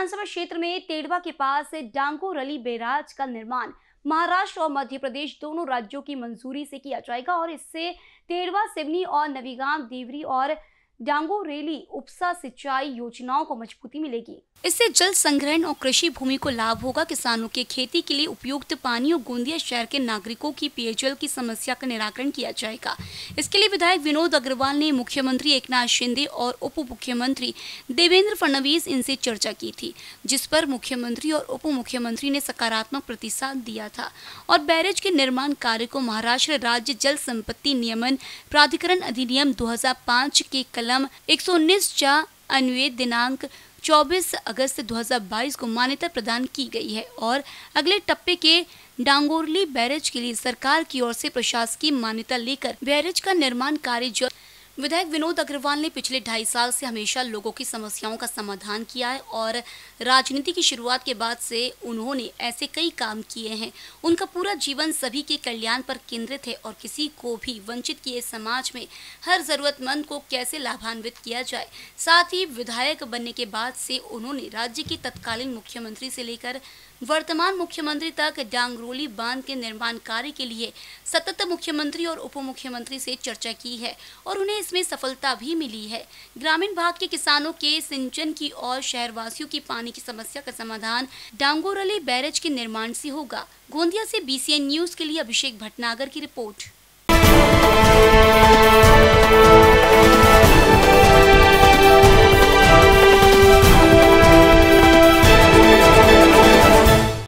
विधानसभा क्षेत्र में तेड़वा के पास डांगो रली बैराज का निर्माण महाराष्ट्र और मध्य प्रदेश दोनों राज्यों की मंजूरी से किया जाएगा और इससे तेड़वा सिवनी और नवीगाम देवरी और डांगो रेली उपसा सिंचाई योजनाओं को मजबूती मिलेगी इससे जल संग्रहण और कृषि भूमि को लाभ होगा किसानों के खेती के लिए उपयुक्त पानी और गोंदिया शहर के नागरिकों की पेयजल की समस्या का निराकरण किया जाएगा इसके लिए विधायक विनोद अग्रवाल ने मुख्यमंत्री एकनाथ शिंदे और उप मुख्यमंत्री देवेंद्र फडणवीस इनसे चर्चा की थी जिस पर मुख्यमंत्री और उप मुख्यमंत्री ने सकारात्मक प्रतिसाद दिया था और बैरेज के निर्माण कार्य को महाराष्ट्र राज्य जल संपत्ति नियमन प्राधिकरण अधिनियम दो के कला कलम 119 च्या अन्वय दिनांक 24 अगस्त 2022 को मान्यता प्रदान की गई है और अगले टप्पे के डांगोरली बैरेज के लिए सरकार की ओर से प्रशासकीय मान्यता लेकर बैरेज का निर्माण कार्य विधायक विनोद अग्रवाल ने पिछले ढाई साल से हमेशा लोगों की समस्याओं का समाधान किया है और राजनीति की शुरुआत के बाद से उन्होंने ऐसे कई काम किए हैं उनका पूरा जीवन सभी के कल्याण पर केंद्रित है और किसी को भी वंचित किए समाज में हर ज़रूरतमंद को कैसे लाभान्वित किया जाए साथ ही विधायक बनने के बाद से उन्होंने राज्य के तत्कालीन मुख्यमंत्री से लेकर वर्तमान मुख्यमंत्री तक डांगरोली बांध के निर्माण कार्य के लिए सतत मुख्यमंत्री और उप मुख्यमंत्री से चर्चा की है और उन्हें इसमें सफलता भी मिली है ग्रामीण भाग के किसानों के सिंचन की और शहरवासियों की पानी की समस्या का समाधान डांगोरली बैरेज के निर्माण से होगा गोंदिया से बीसीएन न्यूज के लिए अभिषेक भटनागर की रिपोर्ट